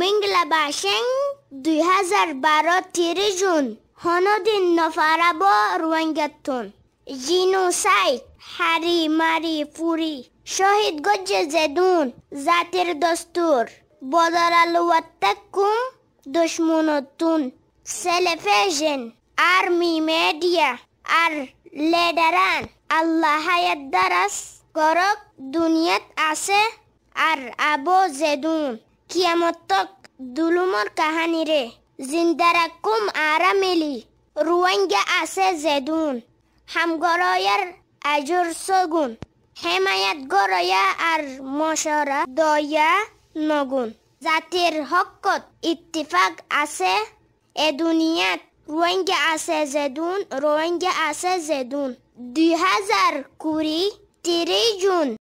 মিংলা বাসেং দুই হাজার বারো তিরিশ জুন হনদিন নফারাব রোয়াঙ্গাতন জিনোসাইড হারি মারি ফুরি শহীদ গজ্জে জেদুন জাতির দস্তুর বদরালুয়াত্তাকুম দুশ্মনতুন সেলেফেশন আর্মি মিডিয়া আর লেডারান আল্লাহ হায়াত দারাস করক দুনিয়াত আছে আর আবো জেদুন قیامتک دلومر کهانی کوم زندرکم آراملی روانگ آسه زدون همگرایر اجور سگون حمایت گرایا ار دایا نگون زاتیر حقت اتفاق آسه ادونیت روانگ آسه زدون روانگ آسه زدون دی هزار کوری تیری جون